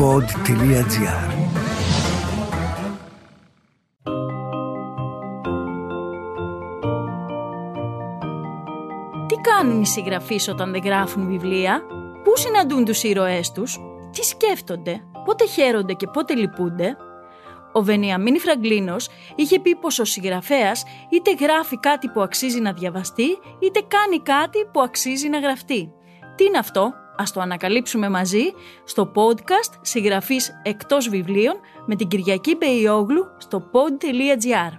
pod.gr Τι κάνουν οι συγγραφείς όταν δεν γράφουν βιβλία, πού συναντούν τους ήρωές τους, τι σκέφτονται, πότε χαίρονται και πότε λυπούνται. Ο Βενιαμίνη Φραγκλίνος είχε πει πως ο συγγραφέας είτε γράφει κάτι που αξίζει να διαβαστεί, είτε κάνει κάτι που αξίζει να γραφτεί. Τι είναι αυτό, Ας το ανακαλύψουμε μαζί στο podcast συγγραφής εκτός βιβλίων με την Κυριακή Πεϊόγλου στο pod.gr.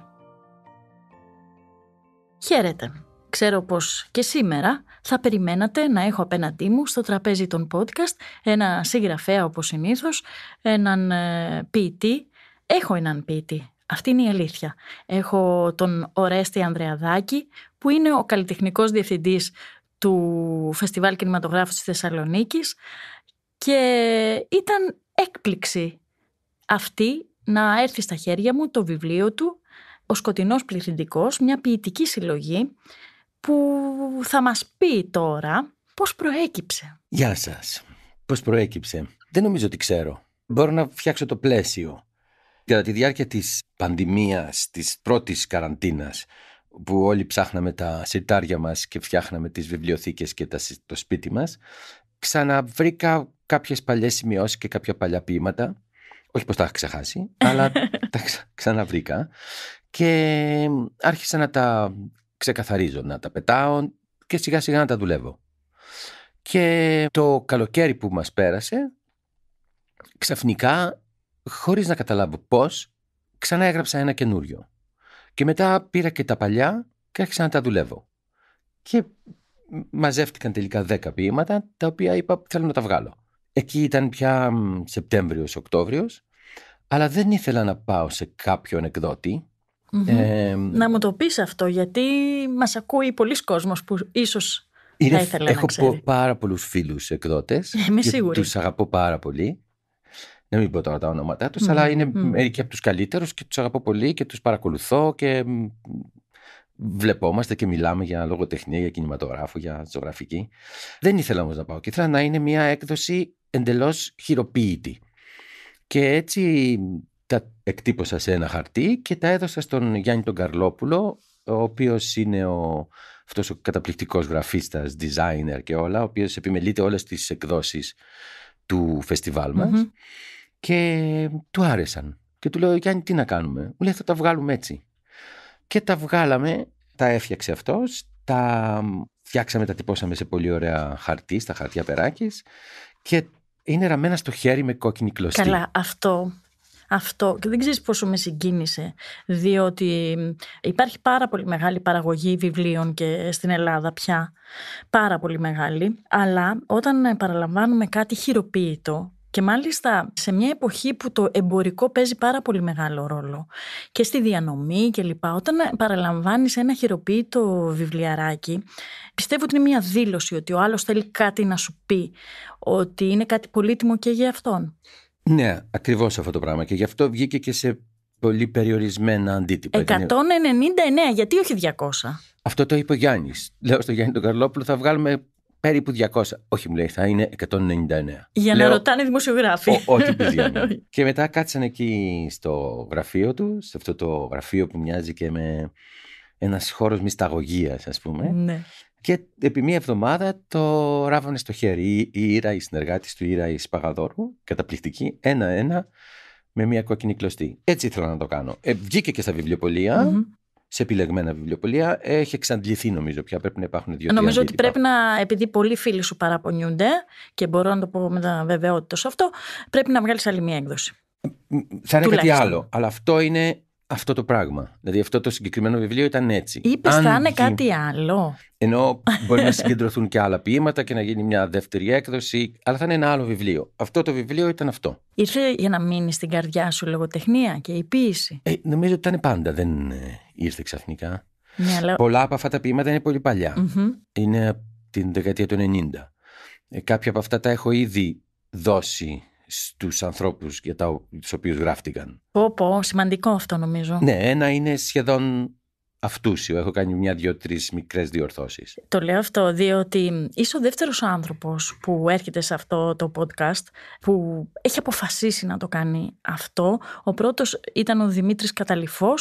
Χαίρετε. Ξέρω πως και σήμερα θα περιμένατε να έχω απέναντί μου στο τραπέζι των podcast ένα συγγραφέα όπως συνήθως, έναν ε, ποιητή. Έχω έναν ποιητή, αυτή είναι η αλήθεια. Έχω τον Ορέστη Ανδρεαδάκη που είναι ο καλλιτεχνικός διευθυντής του Φεστιβάλ Κινηματογράφου της Θεσσαλονίκης και ήταν έκπληξη αυτή να έρθει στα χέρια μου το βιβλίο του «Ο σκοτεινός πληθυντικός», μια ποιητική συλλογή που θα μας πει τώρα πώς προέκυψε. Γεια σας. Πώς προέκυψε. Δεν νομίζω ότι ξέρω. Μπορώ να φτιάξω το πλαίσιο. Κατά τη διάρκεια της πανδημίας, της πρώτης καραντίνας, που όλοι ψάχναμε τα σιρτάρια μας και φτιάχναμε τις βιβλιοθήκες και το σπίτι μας, ξαναβρήκα κάποιες παλιές σημειώσεις και κάποια παλιά ποίηματα. Όχι πως τα έχω ξεχάσει, αλλά τα ξαναβρήκα. Και άρχισα να τα ξεκαθαρίζω, να τα πετάω και σιγά σιγά να τα δουλεύω. Και το καλοκαίρι που μας πέρασε, ξαφνικά, χωρίς να καταλάβω πώς, ξανά έγραψα ένα καινούριο. Και μετά πήρα και τα παλιά και άρχισα να τα δουλεύω. Και μαζεύτηκαν τελικά δέκα ποίηματα, τα οποία είπα θέλω να τα βγάλω. Εκεί ήταν πια σεπτεμβριος Οκτώβριος, αλλά δεν ήθελα να πάω σε κάποιον να μου το πεις αυτό, γιατί μας ακούει πολλοί κόσμος που ίσως θα ήθελα έχω να ξέρει. Έχω πάρα πολλούς φίλους εκδότες. Ε, και Του Τους αγαπώ πάρα πολύ να μην πω τώρα τα ονόματά τους, mm-hmm. Ναι, αλλά είναι mm από τους καλύτερους και τους αγαπώ πολύ και τους παρακολουθώ και βλεπόμαστε και μιλάμε για λογοτεχνία, για κινηματογράφο, για ζωγραφική. Δεν ήθελα όμως να πάω και ήθελα να είναι μια έκδοση εντελώς χειροποίητη. Και έτσι τα εκτύπωσα σε ένα χαρτί και τα έδωσα στον Γιάννη τον Καρλόπουλο, ο οποίος είναι ο, αυτός ο καταπληκτικός γραφίστας, designer και όλα, ο οποίος επιμελείται όλες τις εκδόσεις του φεστιβάλ μας. Και του άρεσαν. Και του λέω, Γιάννη, τι να κάνουμε. Μου λέει, θα τα βγάλουμε έτσι. Και τα βγάλαμε, τα έφτιαξε αυτός, τα φτιάξαμε, τα τυπώσαμε σε πολύ ωραία χαρτί, στα χαρτιά περάκης. Και είναι ραμμένα στο χέρι με κόκκινη κλωστή. Καλά, αυτό. Αυτό και δεν ξέρεις πόσο με συγκίνησε, διότι υπάρχει πάρα πολύ μεγάλη παραγωγή βιβλίων και στην Ελλάδα πια, πάρα πολύ μεγάλη, αλλά όταν παραλαμβάνουμε κάτι χειροποίητο και μάλιστα σε μια εποχή που το εμπορικό παίζει πάρα πολύ μεγάλο ρόλο και στη διανομή και λοιπά, όταν παραλαμβάνεις ένα χειροποίητο βιβλιαράκι, πιστεύω ότι είναι μια δήλωση ότι ο άλλος θέλει κάτι να σου πει, ότι είναι κάτι πολύτιμο και για αυτόν. Ναι, ακριβώς αυτό το πράγμα και γι' αυτό βγήκε και σε πολύ περιορισμένα αντίτυπα. 199, γιατί όχι 200. Αυτό το είπε ο Γιάννης. Λέω στον Γιάννη τον Καρλόπουλο, θα βγάλουμε περίπου 200. Όχι, μου λέει, θα είναι 199. Για να ρωτάνε δημοσιογράφοι. Όχι, παιδιά και μετά κάτσαν εκεί στο γραφείο του, σε αυτό το γραφείο που μοιάζει και με ένας χώρος μυσταγωγίας, ας πούμε. Ναι. Και επί μία εβδομάδα το ράβανε στο χέρι η Ήρα, η συνεργάτης του Ήρα, η Σπαγαδόρου, καταπληκτική, ένα-ένα, με μία κόκκινη κλωστή. Έτσι ήθελα να το κάνω. Ε, βγήκε και στα βιβλιοπολια σε επιλεγμένα βιβλιοπολία. Έχει εξαντληθεί νομίζω πια. Πρέπει να υπάρχουν δύο Νομίζω ότι πρέπει να, επειδή πολλοί φίλοι σου παραπονιούνται, και μπορώ να το πω με βεβαιότητα σε αυτό, πρέπει να βγάλεις άλλη μία έκδοση. Θα είναι κάτι άλλο. Αλλά αυτό είναι αυτό το πράγμα. Δηλαδή αυτό το συγκεκριμένο βιβλίο ήταν έτσι. Είπες θα είναι κάτι άλλο. Ενώ μπορεί να συγκεντρωθούν και άλλα ποίηματα και να γίνει μια δεύτερη έκδοση, αλλά θα είναι ένα άλλο βιβλίο. Αυτό το βιβλίο ήταν αυτό. Ήρθε για να μείνει στην καρδιά σου λογοτεχνία και η ποίηση. Ε, νομίζω ότι ήταν πάντα, δεν ε, ήρθε ξαφνικά. Ναι, αλλά... Πολλά από αυτά τα ποίηματα είναι πολύ παλιά. Mm-hmm. Είναι από την δεκαετία του 90. Ε, κάποια από αυτά τα έχω ήδη δώσει Στους ανθρώπους για τα, οποίου οποίους γράφτηκαν. Πω πω, σημαντικό αυτό νομίζω. Ναι, ένα είναι σχεδόν αυτούσιο. Έχω κάνει μια, δυο, μια-δύο-τρει μικρές διορθώσεις. Το λέω αυτό διότι είσαι ο δεύτερος άνθρωπος που έρχεται σε αυτό το podcast που έχει αποφασίσει να το κάνει αυτό. Ο πρώτος ήταν ο Δημήτρης Καταληφό,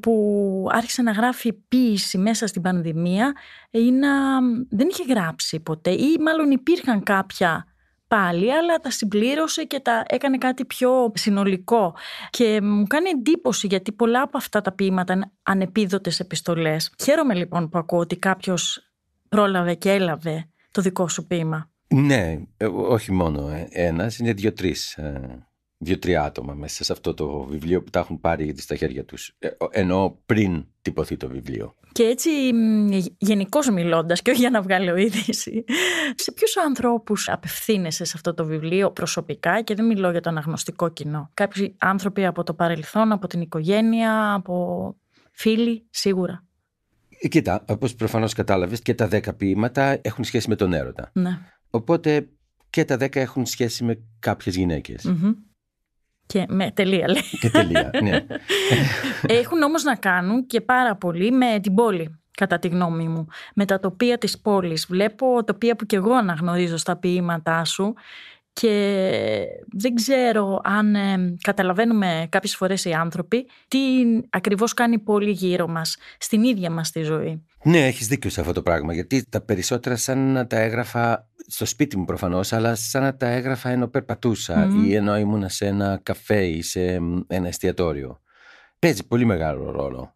που άρχισε να γράφει ποίηση μέσα στην πανδημία ή να... δεν είχε γράψει ποτέ ή μάλλον υπήρχαν κάποια πάλι, αλλά τα συμπλήρωσε και τα έκανε κάτι πιο συνολικό. Και μου κάνει εντύπωση γιατί πολλά από αυτά τα ποίηματα είναι ανεπίδοτες επιστολές. Χαίρομαι λοιπόν που ακούω ότι κάποιος πρόλαβε και έλαβε το δικό σου ποίημα. Ναι, ε, όχι ένα, ε, ένας, είναι δύο-τρεις ε, δύο-τρία άτομα μέσα σε αυτό το βιβλίο που τα έχουν πάρει ήδη στα χέρια τους. Ε, Ενώ πριν τυπωθεί το βιβλίο. Και έτσι γενικώς μιλώντας και όχι για να βγάλω είδηση, σε ποιους ανθρώπους απευθύνεσαι σε αυτό το βιβλίο προσωπικά και δεν μιλώ για το αναγνωστικό κοινό. Κάποιοι άνθρωποι από το παρελθόν, από την οικογένεια, από φίλοι σίγουρα. Ε, κοίτα, όπως προφανώς κατάλαβες και τα δέκα ποίηματα έχουν σχέση με τον έρωτα. Ναι. Οπότε και τα δέκα έχουν σχέση με κάποιες γυναίκες. Και με τελεία λέει. Και τελεία, ναι. Έχουν όμως να κάνουν και πάρα πολύ με την πόλη κατά τη γνώμη μου, με τα τοπία της πόλης. Βλέπω τοπία που και εγώ αναγνωρίζω στα ποίηματά σου και δεν ξέρω αν ε, καταλαβαίνουμε κάποιες φορές οι άνθρωποι τι ακριβώς κάνει η πόλη γύρω μας, στην ίδια μας τη ζωή. Ναι, έχεις δίκιο σε αυτό το πράγμα. Γιατί τα περισσότερα σαν να τα έγραφα στο σπίτι μου προφανώς, αλλά σαν να τα έγραφα ενώ περπατούσα mm-hmm. ή ενώ ήμουνα σε ένα καφέ ή σε ένα εστιατόριο. Παίζει πολύ μεγάλο ρόλο.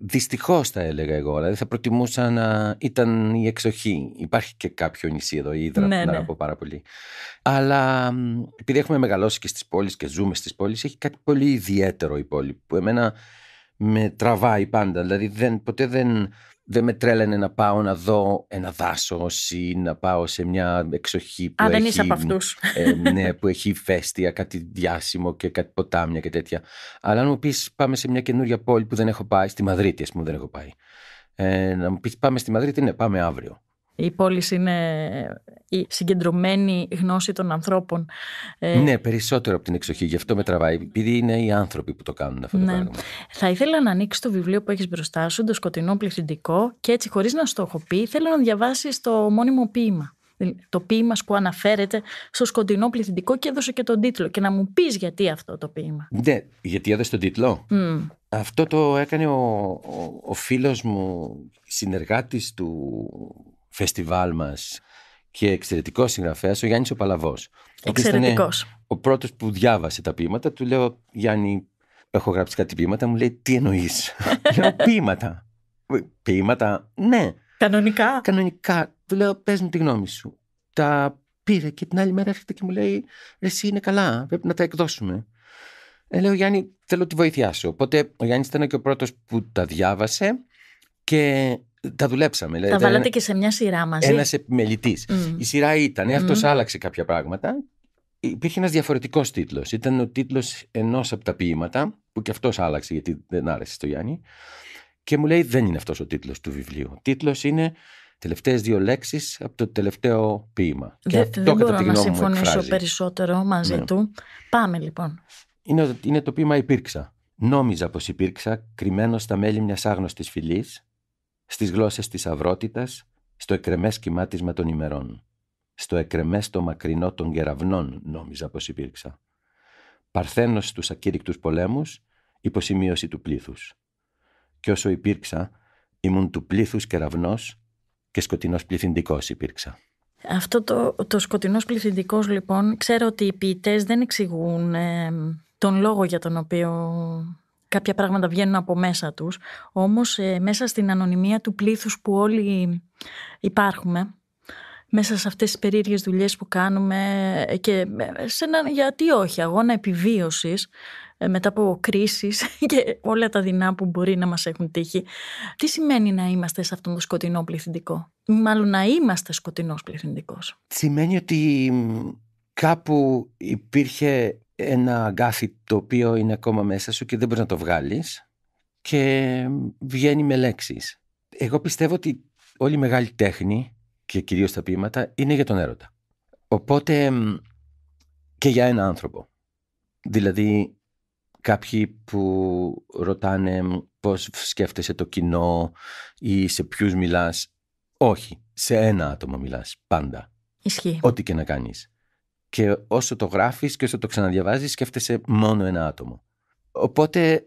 Δυστυχώς θα έλεγα δηλαδή η εξοχή. Υπάρχει και κάποιο νησί εδώ, η Ήδρα, ναι, να ναι. πάρα πολύ. Αλλά επειδή έχουμε μεγαλώσει και στις πόλεις και ζούμε στις πόλεις, έχει κάτι πολύ ιδιαίτερο η πόλη που εμένα με τραβάει πάντα. Δηλαδή δεν, ποτέ δεν δεν με τρέλανε να πάω να δω ένα δάσο ή να πάω σε μια εξοχή που έχει, δεν ε, ναι, που έχει φέστια, κάτι διάσημο και κάτι ποτάμια και τέτοια. Αλλά αν μου πεις πάμε σε μια καινούρια πόλη που δεν έχω πάει, στη Μαδρίτη ας πούμε δεν έχω πάει. Ε, να μου πεις πάμε στη Μαδρίτη, ναι πάμε αύριο η πόλη είναι η συγκεντρωμένη γνώση των ανθρώπων. Ε, ναι, περισσότερο από την εξοχή. Γι' αυτό με τραβάει, επειδή είναι οι άνθρωποι που το κάνουν αυτό το ναι. πράγμα. Θα ήθελα να ανοίξει το βιβλίο που έχεις μπροστά σου, το σκοτεινό πληθυντικό, και έτσι, χωρίς να στο έχω πει, θέλω να διαβάσεις το μόνιμο ποίημα το ποίημα που αναφέρεται στο σκοτεινό πληθυντικό και έδωσε και τον τίτλο. Και να μου πεις γιατί αυτό το ποίημα. Ναι, γιατί έδωσε τον τίτλο. Αυτό το έκανε ο, ο, ο φίλος μου, συνεργάτης του φεστιβάλ μας και εξαιρετικός συγγραφέας, ο Γιάννης ο Παλαβός. Εξαιρετικός. Ο πρώτος που διάβασε τα ποίηματα, του λέω Γιάννη έχω γράψει κάτι ποίηματα, μου λέει τι εννοείς λέω ποίηματα. Ποίηματα, ναι. Κανονικά. Κανονικά. Του λέω πες μου τη γνώμη σου. Τα πήρε και την άλλη μέρα έρχεται και μου λέει εσύ είναι καλά, πρέπει να τα εκδώσουμε. Ε, λέω Γιάννη θέλω τη βοήθειά σου. Οπότε ο Γιάννης ήταν και ο πρώτος που τα διάβασε και τα δουλέψαμε. Τα δηλαδή, βάλατε και σε μια σειρά μαζί. Ένας επιμελητής. Η σειρά ήταν, ε, αυτός άλλαξε κάποια πράγματα. Υπήρχε ένας διαφορετικός τίτλος. Ήταν ο τίτλος ενός από τα ποίηματα, που κι αυτός άλλαξε γιατί δεν άρεσε στο Γιάννη. Και μου λέει: Δεν είναι αυτός ο τίτλος του βιβλίου. τίτλος είναι τελευταίες δύο λέξεις από το τελευταίο ποίημα. και αυτό δεν μπορώ να συμφωνήσω περισσότερο μαζί ναι. του. Πάμε λοιπόν. Είναι, είναι το ποίημα Υπήρξα. Νόμιζα πως υπήρξα κρυμμένος στα μέλη μιας άγνωστης φυλής, στις γλώσσες της αυρότητας, στο εκρεμές σχημάτισμα των ημερών. Στο εκρεμές το μακρινό των κεραυνών νόμιζα πως υπήρξα. Παρθένος στους ακήρυκτους πολέμους, υποσημείωση του πλήθους. Κι όσο υπήρξα, ήμουν του πλήθους κεραυνός και σκοτεινός πληθυντικός υπήρξα. Αυτό το, το σκοτεινός πληθυντικός λοιπόν, ξέρω ότι οι ποιητές δεν εξηγούν ε, τον λόγο για τον οποίο κάποια πράγματα βγαίνουν από μέσα τους, όμως ε, μέσα στην ανωνυμία του πλήθους που όλοι υπάρχουμε, μέσα σε αυτές τις περίεργες δουλειές που κάνουμε ε, και ε, σε ένα, γιατί όχι, αγώνα επιβίωσης, μετά από κρίσεις και όλα τα δεινά που μπορεί να μας έχουν τύχει. Τι σημαίνει να είμαστε σε αυτόν τον σκοτεινό πληθυντικό, μάλλον να είμαστε σκοτεινός πληθυντικός. Σημαίνει ότι κάπου υπήρχε ένα αγκάθι το οποίο είναι ακόμα μέσα σου και δεν μπορείς να το βγάλεις και βγαίνει με λέξεις. Εγώ πιστεύω ότι όλη η μεγάλη τέχνη και κυρίως τα ποίηματα είναι για τον έρωτα. Οπότε και για ένα άνθρωπο. Δηλαδή κάποιοι που ρωτάνε πώς σκέφτεσαι το κοινό ή σε ποιους μιλάς. Όχι, σε ένα άτομο μιλάς πάντα. Ό,τι και να κάνεις και όσο το γράφεις και όσο το ξαναδιαβάζεις σκέφτεσαι μόνο ένα άτομο. Οπότε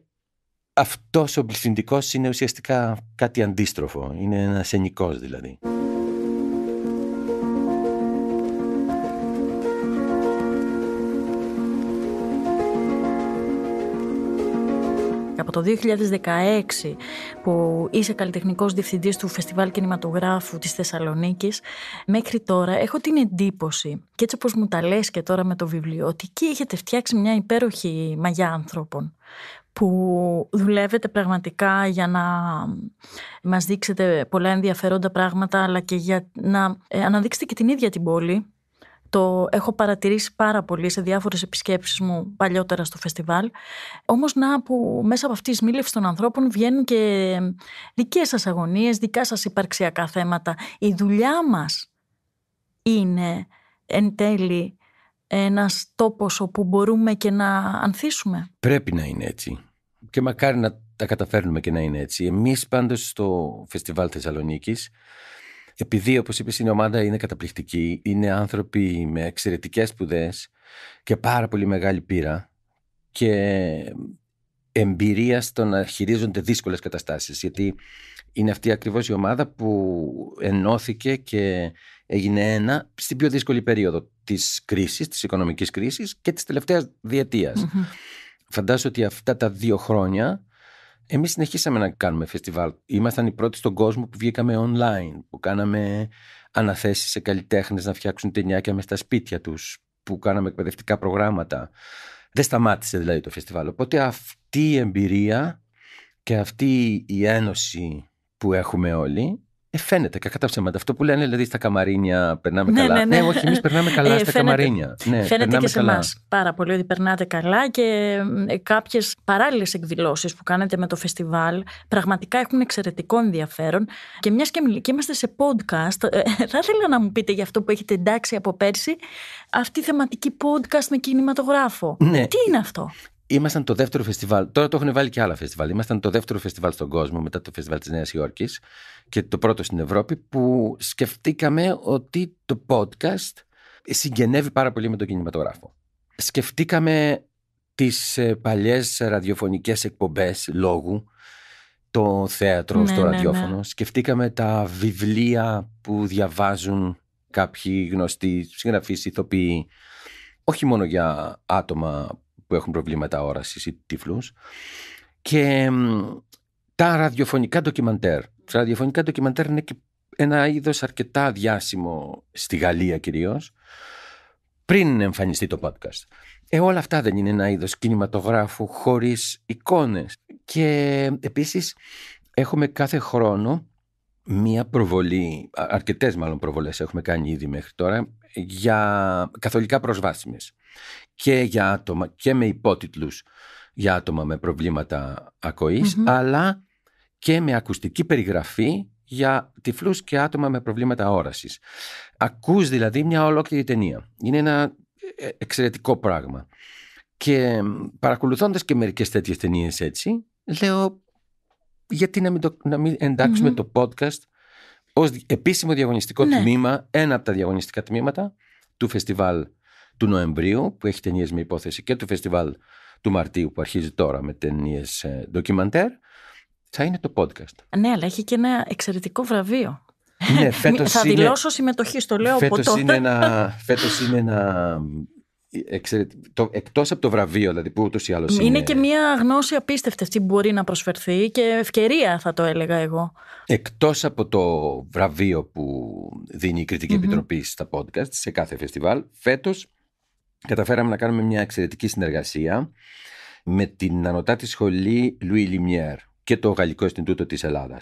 αυτός ο πληθυντικός είναι ουσιαστικά κάτι αντίστροφο, είναι ένας ενικός δηλαδή. από το 2016 που είσαι καλλιτεχνικός διευθυντής του Φεστιβάλ Κινηματογράφου της Θεσσαλονίκης μέχρι τώρα έχω την εντύπωση και έτσι όπως μου τα λες και τώρα με το βιβλίο ότι εκεί έχετε φτιάξει μια υπέροχη μαγιά ανθρώπων που δουλεύετε πραγματικά για να μας δείξετε πολλά ενδιαφέροντα πράγματα αλλά και για να ε, αναδείξετε και την ίδια την πόλη το έχω παρατηρήσει πάρα πολύ σε διάφορες επισκέψεις μου παλιότερα στο φεστιβάλ. Όμως να που μέσα από αυτή τη σμήλευση των ανθρώπων βγαίνουν και δικές σας αγωνίες, δικά σας υπαρξιακά θέματα. Η δουλειά μας είναι εν τέλει ένας τόπος όπου μπορούμε και να ανθίσουμε. Πρέπει να είναι έτσι. Και μακάρι να τα καταφέρνουμε και να είναι έτσι. Εμείς πάντως στο Φεστιβάλ Θεσσαλονίκης επειδή, όπως είπες, η ομάδα είναι καταπληκτική, είναι άνθρωποι με εξαιρετικές σπουδές και πάρα πολύ μεγάλη πείρα και εμπειρία στο να χειρίζονται δύσκολες καταστάσεις. Γιατί είναι αυτή ακριβώς η ομάδα που ενώθηκε και έγινε ένα στην πιο δύσκολη περίοδο της κρίσης, της οικονομικής κρίσης και της τελευταίας Φαντάζομαι ότι αυτά τα δύο χρόνια Εμείς συνεχίσαμε να κάνουμε φεστιβάλ. Ήμασταν οι πρώτοι στον κόσμο που βγήκαμε online, που κάναμε αναθέσεις σε καλλιτέχνες να φτιάξουν ταινιάκια μες στα σπίτια τους, που κάναμε εκπαιδευτικά προγράμματα. Δεν σταμάτησε δηλαδή το φεστιβάλ. Οπότε αυτή η εμπειρία και αυτή η ένωση που έχουμε όλοι ε, φαίνεται και ψέματα. Αυτό που λένε δηλαδή στα καμαρίνια περνάμε ναι, καλά. Ναι, ναι. ναι όχι, εμείς περνάμε ε, καλά στα φαίνεται, καμαρίνια. Ναι, φαίνεται και σε εμάς πάρα πολύ ότι περνάτε καλά και ε, κάποιες παράλληλες εκδηλώσεις που κάνετε με το φεστιβάλ πραγματικά έχουν εξαιρετικό ενδιαφέρον. Και μιας και είμαστε σε podcast, ε, θα ήθελα να μου πείτε για αυτό που έχετε εντάξει από πέρσι, αυτή η θεματική podcast με κινηματογράφο. Ναι. Τι είναι αυτό. Ήμασταν το δεύτερο φεστιβάλ. Τώρα το έχουν βάλει και άλλα φεστιβάλ. Ήμασταν το δεύτερο φεστιβάλ στον κόσμο μετά το φεστιβάλ της Νέας Υόρκης και το πρώτο στην Ευρώπη που σκεφτήκαμε ότι το podcast συγγενεύει πάρα πολύ με τον κινηματογράφο. Σκεφτήκαμε τις ε, παλιές ραδιοφωνικές εκπομπές λόγου, το θέατρο ναι, στο ναι, ναι. ραδιόφωνο. Σκεφτήκαμε τα βιβλία που διαβάζουν κάποιοι γνωστοί συγγραφείς, ηθοποιοί, όχι μόνο για άτομα που έχουν προβλήματα όρασης ή τυφλούς. Και τα ραδιοφωνικά ντοκιμαντέρ. Τα ραδιοφωνικά ντοκιμαντέρ είναι ένα είδος αρκετά διάσημο στη Γαλλία κυρίως, πριν εμφανιστεί το podcast. Ε, όλα αυτά δεν είναι ένα είδος κινηματογράφου χωρίς εικόνες. Και επίσης έχουμε κάθε χρόνο μία προβολή, αρκετές μάλλον προβολές έχουμε κάνει ήδη μέχρι τώρα για καθολικά προσβάσιμες και για άτομα και με υπότιτλους για άτομα με προβλήματα αλλά και με ακουστική περιγραφή για τυφλούς και άτομα με προβλήματα όρασης. Ακούς δηλαδή μια ολόκληρη ταινία. Είναι ένα ε, εξαιρετικό πράγμα. Και παρακολουθώντας και μερικές τέτοιες ταινίες έτσι, λέω γιατί να μην, ενταξουμε το podcast Ως επίσημο διαγωνιστικό ναι. τμήμα, ένα από τα διαγωνιστικά τμήματα του φεστιβάλ του Νοεμβρίου, που έχει ταινίες με υπόθεση και του φεστιβάλ του Μαρτίου, που αρχίζει τώρα με ταινίες ε, ντοκιμαντέρ, θα είναι το podcast. Ναι, αλλά έχει και ένα εξαιρετικό βραβείο. Ναι, θα είναι... δηλώσω συμμετοχή, στο λέω φέτος από τότε. Είναι ένα, φέτος είναι ένα εκτός από το βραβείο, δηλαδή που ούτως ή Είναι, είναι και μια γνώση απίστευτη αυτή που μπορεί να προσφερθεί και ευκαιρία, θα το έλεγα εγώ. Εκτός από το βραβείο που δίνει η κριτικη Επιτροπή στα podcast σε κάθε φεστιβάλ, φέτος καταφέραμε να κάνουμε μια εξαιρετική συνεργασία με την ανωτάτη σχολή Louis Lumière και το Γαλλικό Ινστιτούτο της Ελλάδας.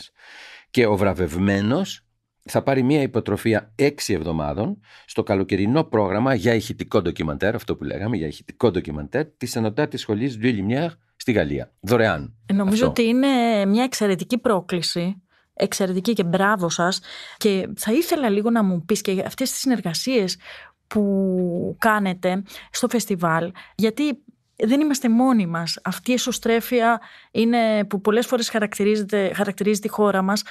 Και ο βραβευμένος θα πάρει μία υποτροφία 6 εβδομάδων στο καλοκαιρινό πρόγραμμα για ηχητικό ντοκιμαντέρ, αυτό που λέγαμε, για ηχητικό ντοκιμαντέρ τη Ενωτά της Σχολή Louis Lumière στη Γαλλία. Δωρεάν. Νομίζω αυτό. ότι είναι μια εξαιρετική λεγαμε για ηχητικο ντοκιμαντερ της ενωτατη της σχολη du lumiere στη γαλλια δωρεαν νομιζω οτι ειναι μια εξαιρετικη προκληση εξαιρετικη και μπράβο σας. Και θα ήθελα λίγο να μου πεις και αυτές τις συνεργασίες που κάνετε στο φεστιβάλ. Γιατί δεν είμαστε μόνοι μας. Αυτή η εσωστρέφεια είναι που πολλές φορές χαρακτηρίζεται, χαρακτηρίζει τη χώρα μας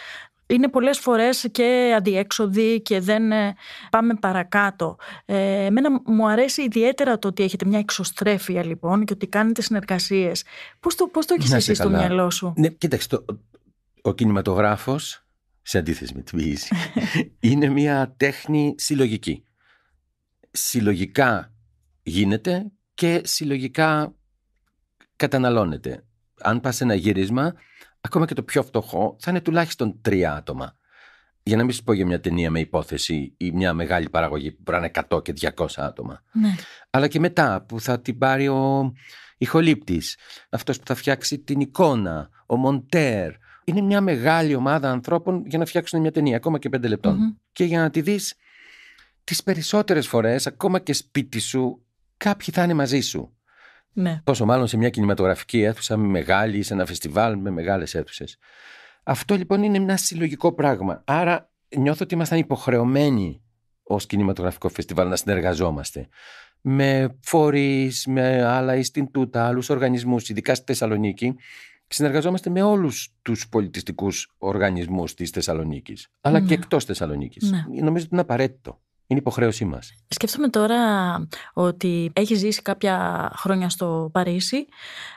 είναι πολλές φορές και αντιέξοδοι και δεν ε, πάμε παρακάτω. Ε, εμένα μου αρέσει ιδιαίτερα το ότι έχετε μια εξωστρέφεια λοιπόν και ότι κάνετε συνεργασίες. Πώς το, πώς το έχεις εσύ στο μυαλό σου? Ναι, κοίταξε, το, ο κινηματογράφος, σε αντίθεση με την ποιήση, είναι μια τέχνη συλλογική. Συλλογικά γίνεται και συλλογικά καταναλώνεται. Αν πας σε ένα γύρισμα ακόμα και το πιο φτωχό, θα είναι τουλάχιστον τρία άτομα. Για να μην σου πω για μια ταινία με υπόθεση ή μια μεγάλη παραγωγή που μπορεί να είναι 100 και 200 άτομα. Ναι. Αλλά και μετά που θα την πάρει ο ηχολήπτης, αυτός που θα φτιάξει την εικόνα, ο μοντέρ. Είναι μια μεγάλη ομάδα ανθρώπων για να φτιάξουν μια ταινία, ακόμα και πέντε Και για να τη δεις τις περισσότερες φορές, ακόμα και σπίτι σου, κάποιοι θα είναι μαζί σου. Ναι. Πόσο μάλλον σε μια κινηματογραφική αίθουσα μεγάλη ή σε ένα φεστιβάλ με μεγάλες αίθουσες. Αυτό λοιπόν είναι ένα συλλογικό πράγμα. Άρα νιώθω ότι ήμασταν υποχρεωμένοι ως κινηματογραφικό φεστιβάλ να συνεργαζόμαστε με φορείς, με άλλα ιστιντούτα, άλλους οργανισμούς, ειδικά στη Θεσσαλονίκη. Συνεργαζόμαστε με όλους τους πολιτιστικούς οργανισμούς της Θεσσαλονίκης, αλλά ναι. και εκτός Θεσσαλονίκης. Ναι. Νομίζω ότι είναι απαραίτητο. Είναι υποχρέωσή μας. Σκέφτομαι τώρα ότι έχει ζήσει κάποια χρόνια στο Παρίσι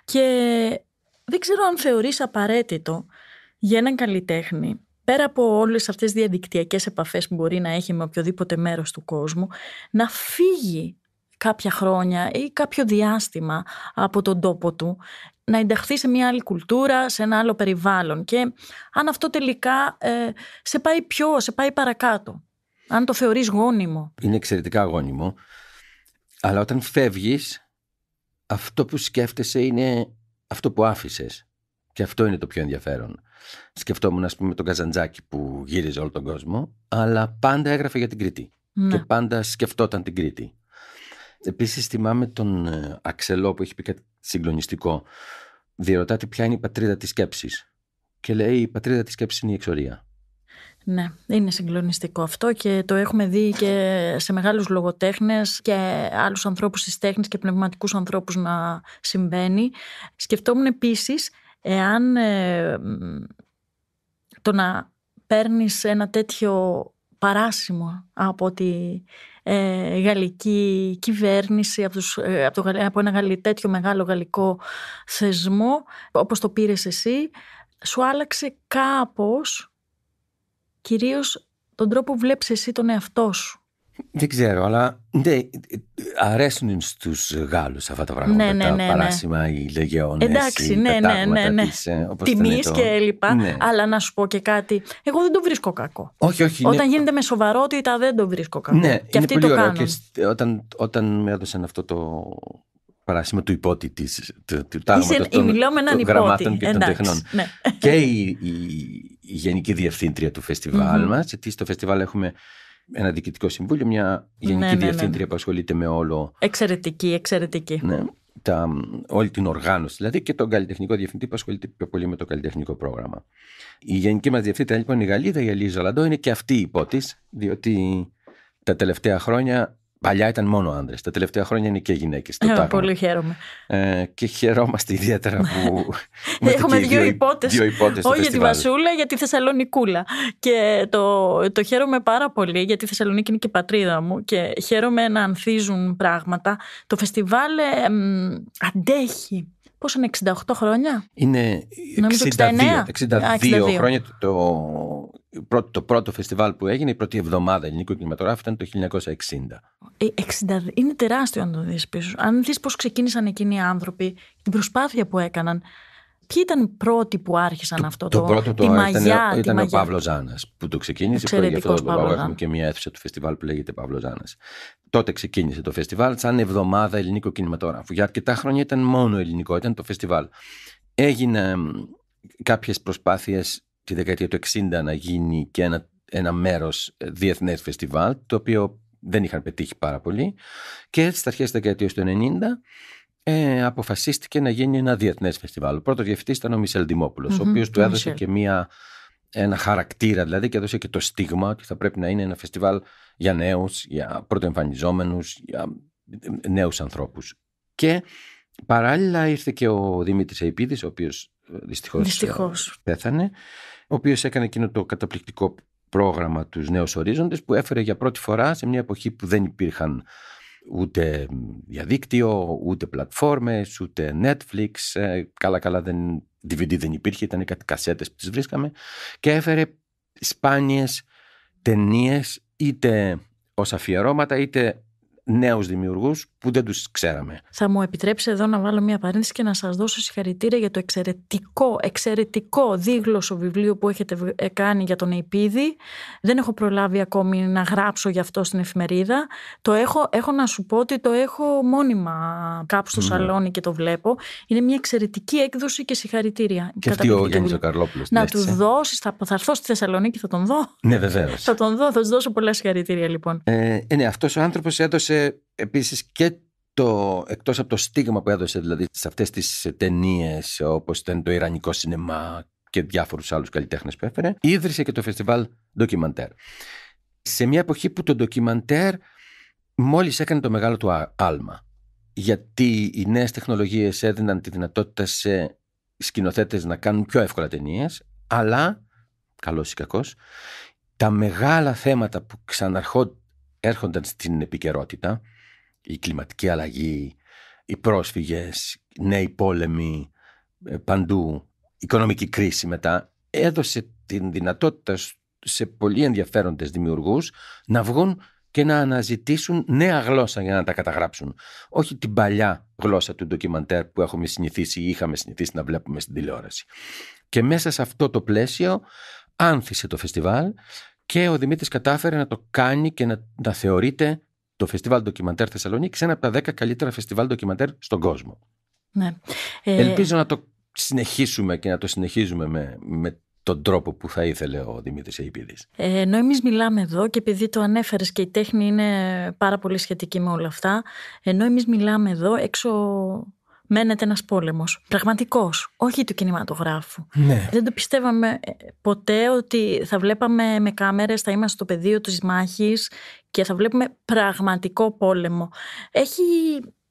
και δεν ξέρω αν θεωρείς απαραίτητο για έναν καλλιτέχνη πέρα από όλες αυτές τις διαδικτυακές επαφές που μπορεί να έχει με οποιοδήποτε μέρος του κόσμου, να φύγει κάποια χρόνια ή κάποιο διάστημα από τον τόπο του, να ενταχθεί σε μια άλλη κουλτούρα, σε ένα άλλο περιβάλλον και αν αυτό τελικά ε, σε πάει πιο, σε πάει παρακάτω αν το θεωρείς γόνιμο. Είναι εξαιρετικά γόνιμο. Αλλά όταν φεύγεις, αυτό που σκέφτεσαι είναι αυτό που άφησες. Και αυτό είναι το πιο ενδιαφέρον. Σκεφτόμουν, ας πούμε, τον Καζαντζάκη που γύριζε όλο τον κόσμο, αλλά πάντα έγραφε για την Κρήτη. Ναι. Και πάντα σκεφτόταν την Κρήτη. Επίσης, θυμάμαι τον ε, Αξελό που έχει πει κάτι συγκλονιστικό. Διερωτάται ποια είναι η πατρίδα της σκέψης. Και λέει: Η πατρίδα της σκέψης είναι η εξορία. Ναι, είναι συγκλονιστικό αυτό και το έχουμε δει και σε μεγάλους λογοτέχνες και άλλους ανθρώπους της τέχνης και πνευματικούς ανθρώπους να συμβαίνει. Σκεφτόμουν επίσης εάν ε, το να παίρνεις ένα τέτοιο παράσημο από τη ε, γαλλική κυβέρνηση, από, τους, ε, από, ένα γαλλικό τέτοιο μεγάλο γαλλικό θεσμό, όπως το πήρες εσύ, σου άλλαξε κάπως κυρίως τον τρόπο που βλέπεις εσύ τον εαυτό σου. Δεν ξέρω, αλλά ναι, αρέσουν στους Γάλλους αυτά τα πράγματα, ναι, ναι, ναι, τα ναι. παράσημα, οι λεγεώνες, Εντάξει, ναι, ναι, ναι, ναι. Της, ε, και λοιπά, ναι. αλλά να σου πω και κάτι, εγώ δεν το βρίσκω κακό. Όχι, όχι. Όταν γίνεται με σοβαρότητα δεν το βρίσκω κακό. Ναι, και είναι αυτοί πολύ όταν, όταν με έδωσαν αυτό το Παράσημα του υπότη της. Μιλάω με έναν και των τεχνών. Ναι. Και η, η, η, Γενική Διευθύντρια του φεστιβαλ μα. Γιατί στο φεστιβάλ έχουμε ένα διοικητικό συμβούλιο, μια ναι, Γενική ναι, Διευθύντρια που ασχολείται με όλο. Εξαιρετική, εξαιρετική. όλη την οργάνωση δηλαδή και τον καλλιτεχνικό διευθυντή που ασχολείται πιο πολύ με το καλλιτεχνικό πρόγραμμα. Η γενική μας διευθύντρια λοιπόν η Γαλλίδα, η Αλίζα Λαντό, είναι και αυτή η υπότης, διότι τα τελευταία χρόνια Παλιά ήταν μόνο άντρες. Τα τελευταία χρόνια είναι και γυναίκες. Ε, πολύ χαίρομαι. Ε, και χαιρόμαστε ιδιαίτερα που. Ναι. Έχουμε δύο υπότε. Όχι για τη Βασούλα, για τη Θεσσαλονικούλα. Και το, το χαίρομαι πάρα πολύ, γιατί η Θεσσαλονίκη είναι και η πατρίδα μου. Και χαίρομαι να ανθίζουν πράγματα. Το φεστιβάλ αντέχει. Πόσο είναι, 68 χρόνια? Είναι 62, 62 χρόνια το, πρώτο, το πρώτο φεστιβάλ που έγινε, η πρώτη εβδομάδα ελληνικού κινηματογράφου ήταν το 1960. 60, ε, είναι τεράστιο αν το δεις πίσω. Αν δεις πώς ξεκίνησαν εκείνοι οι άνθρωποι, την προσπάθεια που έκαναν, Ποιοι ήταν οι πρώτοι που άρχισαν το, αυτό το, το πρώτο το τη ήταν, ήταν ο Παύλο Ζάνα που το ξεκίνησε. Που γι' αυτό το έχουμε και μια αίθουσα του φεστιβάλ που λέγεται Παύλος Ζάνα. Τότε ξεκίνησε το φεστιβάλ σαν εβδομάδα ελληνικού κινηματογράφου. Για αρκετά χρόνια ήταν μόνο ελληνικό, ήταν το φεστιβάλ. Έγινε κάποιες προσπάθειες τη δεκαετία του 60 να γίνει και ένα, ένα μέρος ε, διεθνές φεστιβάλ, το οποίο δεν είχαν πετύχει πάρα πολύ. Και έτσι στα αρχές της δεκαετίας του 90 ε, αποφασίστηκε να γίνει ένα διεθνές φεστιβάλ. Ο πρώτος διευθυντής ήταν ο Μισελ δημοπουλος ο οποίος του έδωσε και μία, ένα χαρακτήρα δηλαδή και έδωσε και το στίγμα ότι θα πρέπει να είναι ένα φεστιβάλ για νέους, για πρωτοεμφανιζόμενους, για ε, νέους ανθρώπους. Και παράλληλα ήρθε και ο Δημήτρης Αιπίδης, ο οποίος δυστυχώς, ε, πέθανε, ο οποίος έκανε εκείνο το καταπληκτικό πρόγραμμα τους νέους ορίζοντες που έφερε για πρώτη φορά σε μια εποχή που δεν υπήρχαν ούτε διαδίκτυο, ούτε πλατφόρμες, ούτε Netflix, ε, καλά καλά δεν, DVD δεν υπήρχε, ήταν κάτι κασέτες που τις βρίσκαμε και έφερε σπάνιες ταινίες είτε ως αφιερώματα είτε νέους δημιουργούς που δεν τους ξέραμε. Θα μου επιτρέψει εδώ να βάλω μια παρένθεση και να σας δώσω συγχαρητήρια για το εξαιρετικό, εξαιρετικό δίγλωσο βιβλίο που έχετε ε, κάνει για τον Εϊπίδη. Δεν έχω προλάβει ακόμη να γράψω γι' αυτό στην εφημερίδα. Το έχω, έχω να σου πω ότι το έχω μόνιμα κάπου στο mm. σαλόνι και το βλέπω. Είναι μια εξαιρετική έκδοση και συγχαρητήρια. Και αυτή ο Γιάννη Ζακαρλόπουλο. Να του δώσεις, θα, θα έρθω στη Θεσσαλονίκη, θα τον δω. Ναι, βεβαίως. θα τον δω, θα του δώσω πολλά συγχαρητήρια λοιπόν. Ε, ε ναι, αυτός ο άνθρωπος έδωσε έδωσε επίσης και το, εκτός από το στίγμα που έδωσε δηλαδή σε αυτές τις ε, ταινίες όπως ήταν το Ιρανικό σινεμά και διάφορους άλλους καλλιτέχνες που έφερε, ίδρυσε και το φεστιβάλ ντοκιμαντέρ. Σε μια εποχή που το ντοκιμαντέρ μόλις έκανε το μεγάλο του άλμα, γιατί οι νέες τεχνολογίες έδιναν τη δυνατότητα σε σκηνοθέτες να κάνουν πιο εύκολα ταινίες, αλλά, καλός ή κακός, τα μεγάλα θέματα που ξαναρχόντουσαν έρχονταν στην επικαιρότητα η κλιματική αλλαγή, οι πρόσφυγες, νέοι πόλεμοι, ε, παντού, οικονομική κρίση μετά, έδωσε την δυνατότητα σε πολύ ενδιαφέροντες δημιουργούς να βγουν και να αναζητήσουν νέα γλώσσα για να τα καταγράψουν. Όχι την παλιά γλώσσα του ντοκιμαντέρ που έχουμε συνηθίσει ή είχαμε συνηθίσει να βλέπουμε στην τηλεόραση. Και μέσα σε αυτό το πλαίσιο άνθησε το φεστιβάλ και ο Δημήτρης κατάφερε να το κάνει και να, να θεωρείται το Φεστιβάλ Ντοκιμαντέρ Θεσσαλονίκης ένα από τα 10 καλύτερα φεστιβάλ ντοκιμαντέρ στον κόσμο. Ναι. Ε, Ελπίζω να το συνεχίσουμε και να το συνεχίζουμε με, με τον τρόπο που θα ήθελε ο Δημήτρης Αίπιδης. Ε, ενώ εμείς μιλάμε εδώ και επειδή το ανέφερες και η τέχνη είναι πάρα πολύ σχετική με όλα αυτά, ενώ εμείς μιλάμε εδώ έξω μένεται ένας πόλεμος. Πραγματικός, όχι του κινηματογράφου. Ναι. Δεν το πιστεύαμε ε, ποτέ ότι θα βλέπαμε με κάμερες, θα είμαστε στο πεδίο της μάχης και θα βλέπουμε πραγματικό πόλεμο. Έχει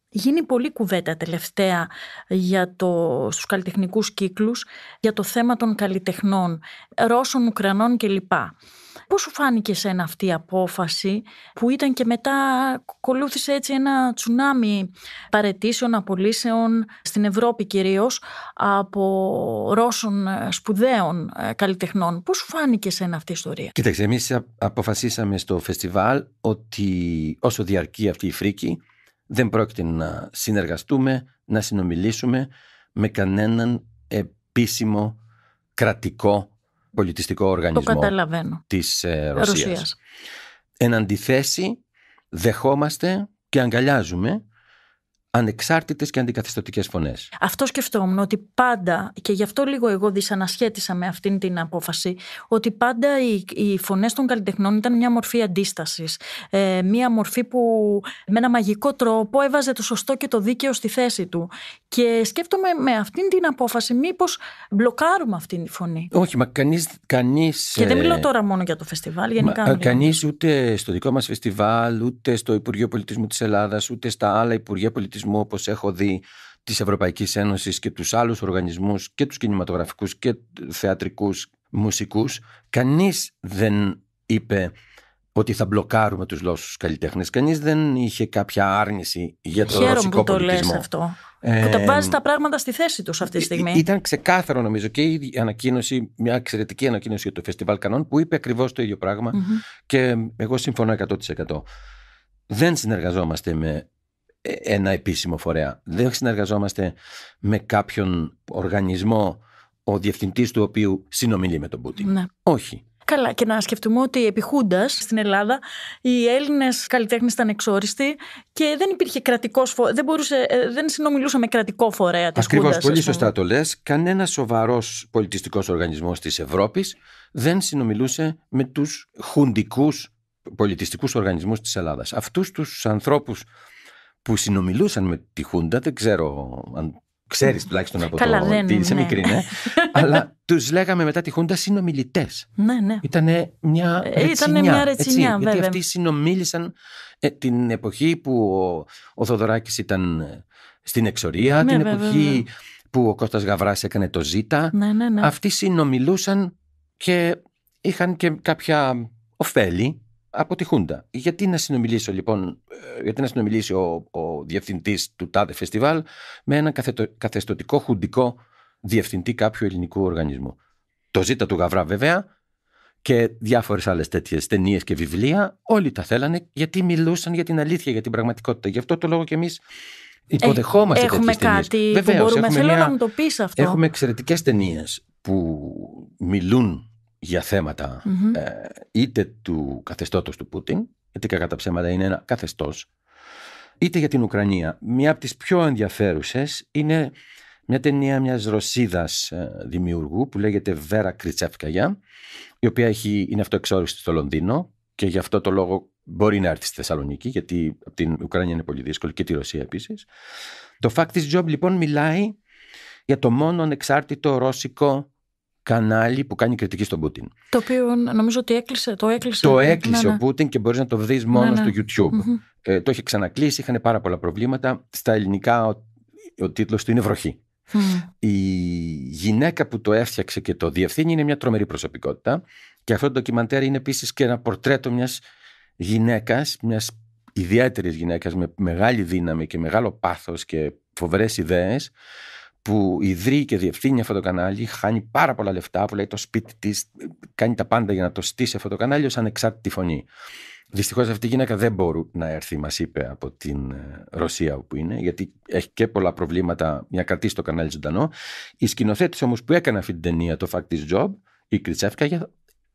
γίνει πολύ κουβέντα τελευταία για το, στους καλλιτεχνικούς κύκλους για το θέμα των καλλιτεχνών, Ρώσων, Ουκρανών κλπ. Πώς σου φάνηκε σένα αυτή η απόφαση που ήταν και μετά κολούθησε έτσι ένα τσουνάμι παρετήσεων, απολύσεων στην Ευρώπη κυρίως από Ρώσων ε, σπουδαίων ε, καλλιτεχνών. Πώς σου φάνηκε σένα αυτή η ιστορία. Κοίταξε, εμείς αποφασίσαμε στο φεστιβάλ ότι όσο διαρκεί αυτή η φρίκη δεν πρόκειται να συνεργαστούμε, να συνομιλήσουμε με κανέναν επίσημο κρατικό πολιτιστικό οργανισμό της ε, Ρωσίας. Ρωσίας. Εν αντιθέσει, δεχόμαστε και αγκαλιάζουμε ανεξάρτητες και αντικαθιστωτικές φωνές. Αυτό σκεφτόμουν ότι πάντα, και γι' αυτό λίγο εγώ δυσανασχέτησα με αυτήν την απόφαση, ότι πάντα οι, οι φωνές των καλλιτεχνών ήταν μια μορφή αντίστασης. Ε, μια μορφή που με ένα μαγικό τρόπο έβαζε το σωστό και το δίκαιο στη θέση του. Και σκέφτομαι με αυτήν την απόφαση μήπως μπλοκάρουμε αυτήν τη φωνή. Όχι, μα κανείς... κανείς και δεν ε, μιλώ τώρα μόνο για το φεστιβάλ, γενικά. Μα, ε, κανείς ούτε στο δικό μας φεστιβάλ, ούτε στο Υπουργείο Πολιτισμού της Ελλάδας, ούτε στα άλλα Υπουργεία Πολιτισμού οργανισμό όπως έχω δει της Ευρωπαϊκής Ένωσης και τους άλλους οργανισμούς και τους κινηματογραφικούς και θεατρικούς μουσικούς κανείς δεν είπε ότι θα μπλοκάρουμε τους του καλλιτέχνες. Κανείς δεν είχε κάποια άρνηση για το Χαίρομαι ρωσικό που το πολιτισμό. αυτό. Ε, που τα βάζει τα πράγματα στη θέση τους, αυτή τη ε, ε, στιγμή. ήταν ξεκάθαρο νομίζω και η ανακοίνωση, μια εξαιρετική ανακοίνωση για το Φεστιβάλ Κανών που είπε ακριβώς το ίδιο και εγώ συμφωνώ 100%. Δεν συνεργαζόμαστε με ε, ένα επίσημο φορέα. Δεν συνεργαζόμαστε με κάποιον οργανισμό ο διευθυντής του οποίου συνομιλεί με τον Πούτιν. Ναι. Όχι. Καλά, και να σκεφτούμε ότι επί στην Ελλάδα οι Έλληνες καλλιτέχνες ήταν εξόριστοι και δεν υπήρχε κρατικός φορέα. Δεν, μπορούσε, ε, δεν συνομιλούσε με κρατικό φορέα της Ακριβώς, πολύ σωστά το λες. Κανένας σοβαρός πολιτιστικός οργανισμός της Ευρώπης δεν συνομιλούσε με τους χουντικούς πολιτιστικούς οργανισμούς της Ελλάδας. Αυτούς τους ανθρώπους που συνομιλούσαν με τη Χούντα, δεν ξέρω αν ξέρεις τουλάχιστον από Καλά, το. ότι ναι, ναι. μικρή, ναι. Αλλά τους λέγαμε μετά τη Χούντα συνομιλητές. Ναι, ναι. Ήταν μια ρετσινιά. Ήτανε μια ε, ρετσινιά έτσι, βέβαια. Γιατί αυτοί συνομίλησαν ε, την εποχή που ο, ο Θοδωράκης ήταν ε, στην εξορία, ναι, την εποχή που ο Κώστας Γαβράς έκανε το Ζήτα. Ναι, ναι, ναι. Αυτοί συνομιλούσαν και είχαν και κάποια ωφέλη από τη Χούντα. Γιατί να συνομιλήσω λοιπόν, ε, γιατί να συνομιλήσει ο, ο διευθυντής του ΤΑΔΕ Φεστιβάλ με έναν καθεστωτικό χουντικό διευθυντή κάποιου ελληνικού οργανισμού. Το ζήτα του Γαβρά βέβαια και διάφορες άλλες τέτοιες ταινίες και βιβλία, όλοι τα θέλανε γιατί μιλούσαν για την αλήθεια, για την πραγματικότητα. Γι' αυτό το λόγο και εμείς υποδεχόμαστε ε, τέτοιες Έχουμε κάτι Βεβαίως, που μπορούμε. Θέλω μια... να μου το πεις αυτό. Έχουμε εξαιρετικές ταινίες που μιλούν για θέματα ε, είτε του καθεστώτος του Πούτιν, γιατί κακά τα ψέματα είναι ένα καθεστώς, είτε για την Ουκρανία. Μία από τις πιο ενδιαφέρουσες είναι μια ταινία μιας Ρωσίδας ε, δημιουργού που λέγεται Βέρα Κριτσέφκαγια, η οποία έχει, είναι αυτοεξόριστη στο Λονδίνο και γι' αυτό το λόγο μπορεί να έρθει στη Θεσσαλονίκη, γιατί από την Ουκρανία είναι πολύ δύσκολη και τη Ρωσία επίσης. Το Fact is Job λοιπόν μιλάει για το μόνο ανεξάρτητο ρώσικο κανάλι που κάνει κριτική στον Πούτιν. Το οποίο νομίζω ότι έκλεισε. Το έκλεισε, το ναι, έκλεισε ναι, ο ναι. Πούτιν και μπορείς να το δεις μόνο ναι, στο YouTube. Ε, το είχε ξανακλείσει, είχαν πάρα πολλά προβλήματα. Στα ελληνικά ο, ο τίτλος του είναι Βροχή. Η γυναίκα που το έφτιαξε και το διευθύνει είναι μια τρομερή προσωπικότητα. Και αυτό το ντοκιμαντέρ είναι επίσης και ένα πορτρέτο μιας γυναίκας, μιας ιδιαίτερης γυναίκας με μεγάλη δύναμη και μεγάλο πάθος και φοβερές ιδέες που ιδρύει και διευθύνει αυτό το κανάλι, χάνει πάρα πολλά λεφτά, που λέει το σπίτι της, κάνει τα πάντα για να το στήσει αυτό το κανάλι ως ανεξάρτητη φωνή. Δυστυχώς αυτή η γυναίκα δεν μπορεί να έρθει, μας είπε, από την ε, Ρωσία όπου είναι, γιατί έχει και πολλά προβλήματα για να κρατήσει το κανάλι ζωντανό. Η σκηνοθέτης όμως που έκανε αυτή την ταινία, το Fact is Job, η Κριτσέφκα,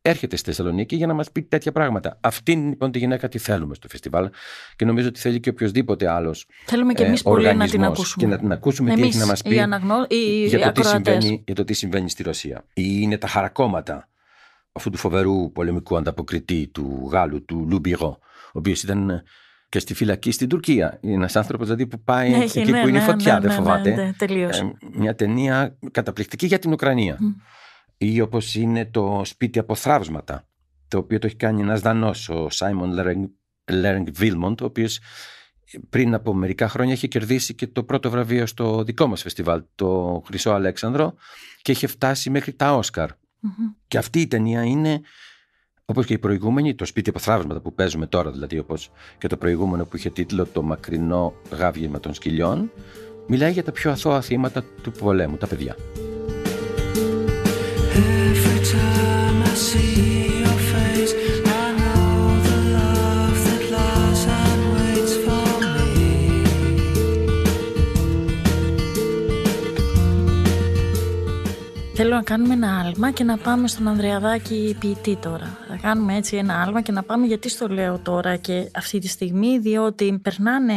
έρχεται στη Θεσσαλονίκη για να μας πει τέτοια πράγματα. Αυτή είναι λοιπόν τη γυναίκα τη θέλουμε στο φεστιβάλ και νομίζω ότι θέλει και οποιοδήποτε άλλος. Θέλουμε και ε, εμείς πολύ να την ακούσουμε. Και να την ακούσουμε εμείς, τι έχει να μας πει αναγνώ... για, το τι συμβαίνει, για στη Ρωσία. Ή είναι τα χαρακόμματα αυτού του φοβερού πολεμικού ανταποκριτή του Γάλλου, του Λουμπιγό ο οποίος ήταν ε, και στη φυλακή στην Τουρκία. Ένας άνθρωπος δηλαδή που πάει ναι, εκεί ναι, που είναι ναι, φωτιά, ναι, δεν ναι, φοβάται. Ε, μια ταινία καταπληκτική για την Ουκρανία ή όπως είναι το σπίτι από θραύσματα», το οποίο το έχει κάνει ένας Δανός, ο Σάιμον Λέρνγκ Βίλμοντ, ο οποίος πριν από μερικά χρόνια είχε κερδίσει και το πρώτο βραβείο στο δικό μας φεστιβάλ, το Χρυσό Αλέξανδρο, και είχε φτάσει μέχρι τα οσκαρ Και αυτή η ταινία είναι, όπως και η προηγούμενη, το σπίτι από θραύσματα» που παίζουμε τώρα, δηλαδή όπως και το προηγούμενο που είχε τίτλο «Το μακρινό γάβγημα των σκυλιών», μιλάει για τα πιο αθώα θύματα του πολέμου, τα παιδιά. Θέλω να κάνουμε ένα άλμα και να πάμε στον Ανδρεαδάκη ποιητή τώρα. Θα κάνουμε έτσι ένα άλμα και να πάμε γιατί στο λέω τώρα και αυτή τη στιγμή, διότι περνάνε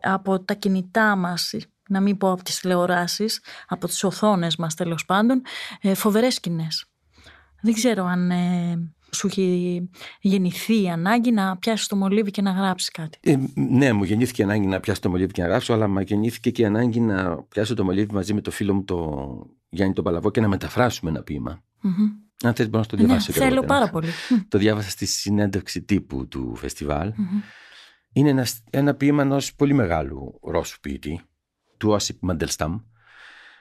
από τα κινητά μας να μην πω από τις τηλεοράσεις, από τις οθόνες μας τέλος πάντων, ε, φοβερές σκηνές. Δεν ξέρω αν ε, σου έχει γεννηθεί η ανάγκη να πιάσεις το μολύβι και να γράψεις κάτι. Ε, ναι, μου γεννήθηκε η ανάγκη να πιάσω το μολύβι και να γράψω, αλλά μου γεννήθηκε και η ανάγκη να πιάσω το μολύβι μαζί με το φίλο μου το Γιάννη τον Παλαβό και να μεταφράσουμε ένα ποίημα. Mm-hmm. Αν θες μπορώ να το διαβάσω. Ε, ναι, θέλω πάρα πολύ. το διάβασα στη συνέντευξη τύπου του φεστιβαλ Είναι ένας, ένα ποίημα ενός πολύ μεγάλου Ρώσου ποιητή, του Όσιπ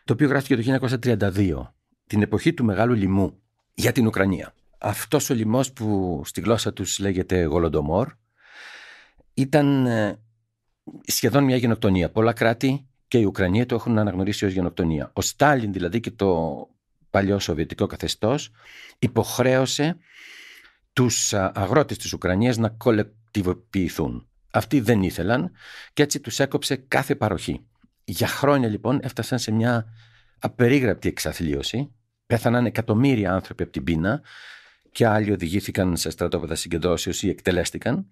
το οποίο γράφτηκε το 1932, την εποχή του Μεγάλου λοιμού για την Ουκρανία. Αυτός ο λιμός που στη γλώσσα τους λέγεται Γολοντομόρ ήταν ε, σχεδόν μια γενοκτονία. Πολλά κράτη και η Ουκρανία το έχουν αναγνωρίσει ως γενοκτονία. Ο Στάλιν δηλαδή και το παλιό σοβιετικό καθεστώς υποχρέωσε τους ε, αγρότες της Ουκρανίας να κολεκτιβοποιηθούν. Αυτοί δεν ήθελαν και έτσι τους έκοψε κάθε παροχή. Για χρόνια λοιπόν έφτασαν σε μια απερίγραπτη εξαθλίωση. Πέθαναν εκατομμύρια άνθρωποι από την πείνα και άλλοι οδηγήθηκαν σε στρατόπεδα συγκεντρώσεως ή εκτελέστηκαν.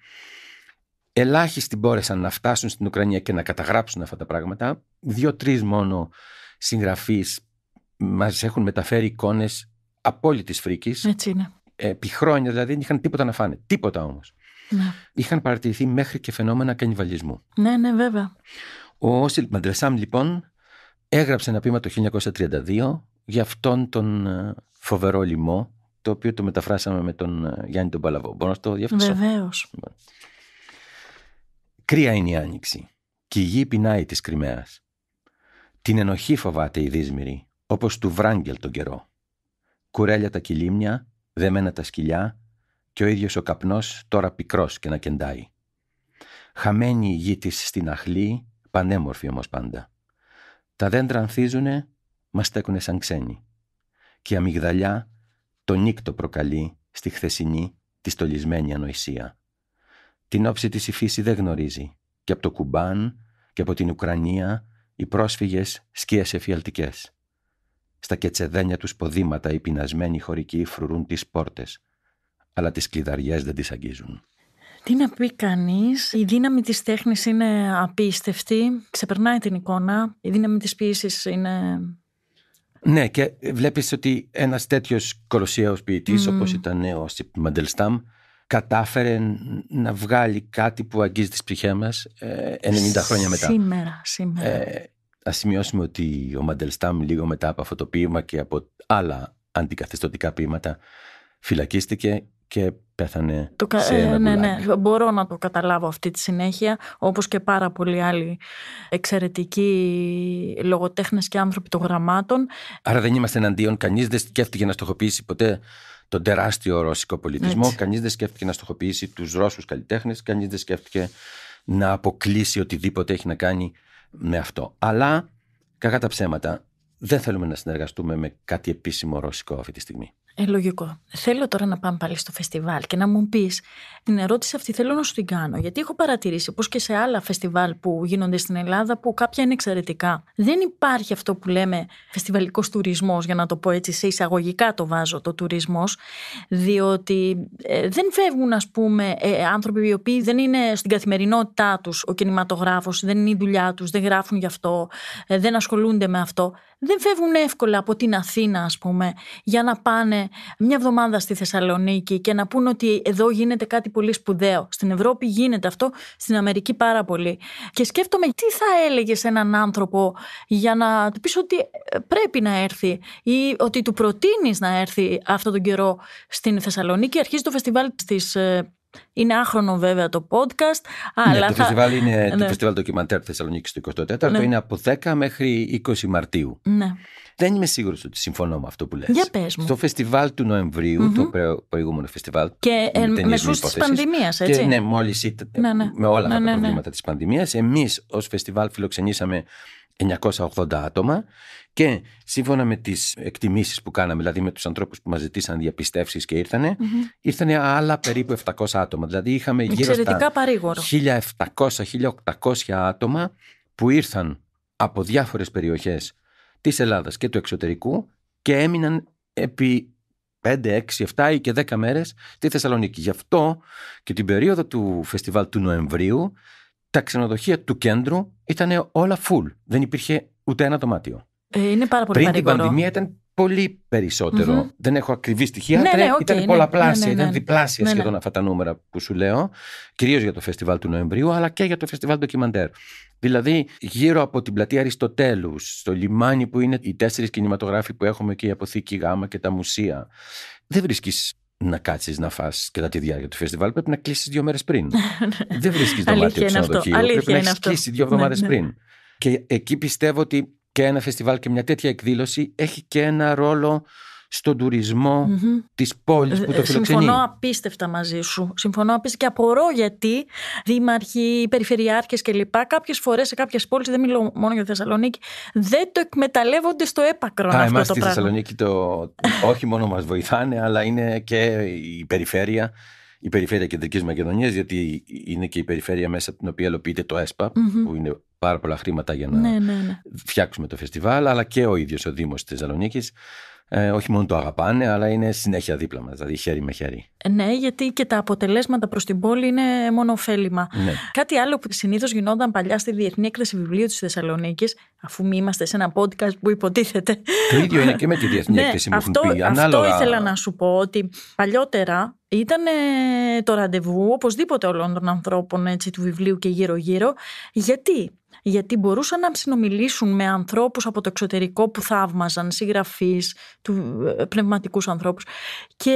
Ελάχιστοι μπόρεσαν να φτάσουν στην Ουκρανία και να καταγράψουν αυτά τα πράγματα. Δύο-τρει μόνο συγγραφείς μας έχουν μεταφέρει εικόνες απόλυτης φρίκης. Έτσι είναι. Επί χρόνια δηλαδή δεν είχαν τίποτα να φάνε. Τίποτα όμως. Ναι. Είχαν παρατηρηθεί μέχρι και φαινόμενα κανιβαλισμού. Ναι, ναι, βέβαια. Ο Όσιλ Μαντρεσάμ λοιπόν έγραψε ένα πείμα το 1932 για αυτόν τον ε, φοβερό λοιμό το οποίο το μεταφράσαμε με τον ε, Γιάννη τον Παλαβό. Μπορώ να το διευκρινίσω. Βεβαίως. Λοιπόν. Κρύα είναι η άνοιξη και η γη πεινάει της κρυμαίας. Την ενοχή φοβάται η δύσμηρη, όπως του βράγγελ τον καιρό. Κουρέλια τα κυλίμια, δεμένα τα σκυλιά, και ο ίδιος ο καπνός τώρα πικρός και να κεντάει. Χαμένη η γη της στην αχλή, πανέμορφη όμως πάντα. Τα δέντρα ανθίζουνε, μας στέκουνε σαν ξένοι. Και η αμυγδαλιά το νύκτο προκαλεί στη χθεσινή τη στολισμένη ανοησία. Την όψη της η φύση δεν γνωρίζει και από το Κουμπάν και από την Ουκρανία οι πρόσφυγες σκίες εφιαλτικές. Στα κετσεδένια τους ποδήματα οι πεινασμένοι χωρικοί φρουρούν τις πόρτες, αλλά τις κλειδαριές δεν τις αγγίζουν. Τι να πει κανείς, η δύναμη της τέχνης είναι απίστευτη, ξεπερνάει την εικόνα, η δύναμη της ποιήσης είναι. Ναι, και βλέπεις ότι ένας τέτοιος κολοσσιαίο ποιητή, mm. όπως ήταν ο Σιπ Μαντελστάμ, κατάφερε να βγάλει κάτι που αγγίζει τις ψυχές μας 90 ε, χρόνια μετά. Σήμερα, σήμερα. Ε, σημειώσουμε ότι ο Μαντελστάμ λίγο μετά από αυτό το ποίημα και από άλλα αντικαθιστωτικά ποίηματα φυλακίστηκε και πέθανε το, σε ε, ένα ναι, ναι, ναι, Μπορώ να το καταλάβω αυτή τη συνέχεια, όπως και πάρα πολλοί άλλοι εξαιρετικοί λογοτέχνες και άνθρωποι των γραμμάτων. Άρα δεν είμαστε εναντίον, κανείς δεν σκέφτηκε να στοχοποιήσει ποτέ τον τεράστιο ρώσικο πολιτισμό, κανείς δεν σκέφτηκε να στοχοποιήσει τους Ρώσους καλλιτέχνες, κανείς δεν σκέφτηκε να αποκλείσει οτιδήποτε έχει να κάνει με αυτό. Αλλά, κακά τα ψέματα, δεν θέλουμε να συνεργαστούμε με κάτι επίσημο ρωσικό αυτή τη στιγμή. Ε, λογικό. Θέλω τώρα να πάμε πάλι στο φεστιβάλ και να μου πεις την ερώτηση αυτή θέλω να σου την κάνω. Γιατί έχω παρατηρήσει, πώ και σε άλλα φεστιβάλ που γίνονται στην Ελλάδα, που κάποια είναι εξαιρετικά. Δεν υπάρχει αυτό που λέμε φεστιβαλικός τουρισμός, για να το πω έτσι, σε εισαγωγικά το βάζω το τουρισμός, διότι ε, δεν φεύγουν, ας πούμε, ε, άνθρωποι οι οποίοι δεν είναι στην καθημερινότητά τους ο κινηματογράφος, δεν είναι η δουλειά τους, δεν γράφουν γι' αυτό, ε, δεν ασχολούνται με αυτό δεν φεύγουν εύκολα από την Αθήνα, ας πούμε, για να πάνε μια εβδομάδα στη Θεσσαλονίκη και να πούν ότι εδώ γίνεται κάτι πολύ σπουδαίο. Στην Ευρώπη γίνεται αυτό, στην Αμερική πάρα πολύ. Και σκέφτομαι τι θα έλεγες έναν άνθρωπο για να του πεις ότι ε, πρέπει να έρθει ή ότι του προτείνεις να έρθει αυτόν τον καιρό στην Θεσσαλονίκη. Αρχίζει το φεστιβάλ της ε, είναι άχρονο βέβαια το podcast. Ναι, αλλά ναι, το θα... φεστιβάλ είναι το ναι. φεστιβάλ ντοκιμαντέρ Θεσσαλονίκης του 24ου. Ναι. Είναι από 10 μέχρι 20 Μαρτίου. Ναι. Δεν είμαι σίγουρος ότι συμφωνώ με αυτό που λες. Για πες μου. Στο φεστιβάλ του Νοεμβρίου το προηγούμενο φεστιβάλ. Και με μεσού τη πανδημία, έτσι. Και, ναι, μόλις ήταν. Ναι, με όλα ναι, τα προβλήματα της πανδημίας. Εμείς ως φεστιβάλ φιλοξενήσαμε 980 άτομα και σύμφωνα με τις εκτιμήσεις που κάναμε, δηλαδή με τους ανθρώπους που μας ζητήσαν διαπιστεύσεις και ήρθανε, mm-hmm. ήρθανε άλλα περίπου 700 άτομα. Δηλαδή είχαμε γύρω στα 1700-1800 άτομα που ήρθαν από διάφορες περιοχές της Ελλάδας και του εξωτερικού και έμειναν επί 5, 6, 7 ή και 10 μέρες στη Θεσσαλονίκη. Γι' αυτό και την περίοδο του φεστιβάλ του Νοεμβρίου τα ξενοδοχεία του κέντρου ήταν όλα full. Δεν υπήρχε ούτε ένα δωμάτιο. Ε, είναι πάρα πολύ Πριν την πανδημία ήταν πολύ περισσότερο. Mm-hmm. Δεν έχω ακριβή στοιχεία. Ναι, ναι, okay, ήταν ναι, πολλαπλάσια, ναι, ναι, ήταν ναι. διπλάσια σχεδόν αυτά τα νούμερα που σου λέω. Κυρίως για το φεστιβάλ του Νοεμβρίου, αλλά και για το φεστιβάλ ντοκιμαντέρ. Δηλαδή, γύρω από την πλατεία Αριστοτέλους, στο λιμάνι που είναι οι τέσσερις κινηματογράφοι που έχουμε και η αποθήκη Γάμα και τα μουσεία, δεν βρίσκεις να κάτσεις να φας κατά τη διάρκεια του φεστιβάλ, πρέπει να κλείσεις δύο μέρες πριν. Δεν βρίσκεις δωμάτιο ξενοδοχείο. Πρέπει να έχει κλείσει δύο εβδομάδες ναι. πριν. Και εκεί πιστεύω ότι και ένα φεστιβάλ και μια τέτοια εκδήλωση έχει και ένα ρόλο στον τουρισμό mm-hmm. της πόλης που ε, το ε, φιλοξενεί. Συμφωνώ απίστευτα μαζί σου. Συμφωνώ απίστευτα και απορώ γιατί δήμαρχοι, περιφερειάρχες κλπ. Κάποιες φορές σε κάποιες πόλεις, δεν μιλώ μόνο για τη Θεσσαλονίκη, δεν το εκμεταλλεύονται στο έπακρο Α, αυτό εμάς στη Θεσσαλονίκη το... όχι μόνο μας βοηθάνε, αλλά είναι και η περιφέρεια η περιφέρεια Κεντρικής Μακεδονίας, γιατί είναι και η περιφέρεια μέσα από την οποία ελοποιείται το ΕΣΠΑ, που είναι πάρα πολλά χρήματα για να ναι, ναι, ναι. φτιάξουμε το φεστιβάλ, αλλά και ο ίδιος ο Δήμος της Θεσσαλονίκης ε, όχι μόνο το αγαπάνε, αλλά είναι συνέχεια δίπλα μας, δηλαδή χέρι με χέρι. Ε, ναι, γιατί και τα αποτελέσματα προς την πόλη είναι μόνο ωφέλιμα. Ναι. Κάτι άλλο που συνήθως γινόταν παλιά στη Διεθνή Έκθεση Βιβλίου της Θεσσαλονίκης, αφού μη είμαστε σε ένα podcast που υποτίθεται. Το ίδιο είναι και με τη Διεθνή ναι, Έκθεση, μου αυτό, Αυτό ήθελα να σου πω, ότι παλιότερα ήταν ε, το ραντεβού οπωσδήποτε όλων των ανθρώπων έτσι, του βιβλίου και γύρω-γύρω, γιατί γιατί μπορούσαν να συνομιλήσουν με ανθρώπους από το εξωτερικό που θαύμαζαν, συγγραφείς, του, ε, πνευματικούς ανθρώπους και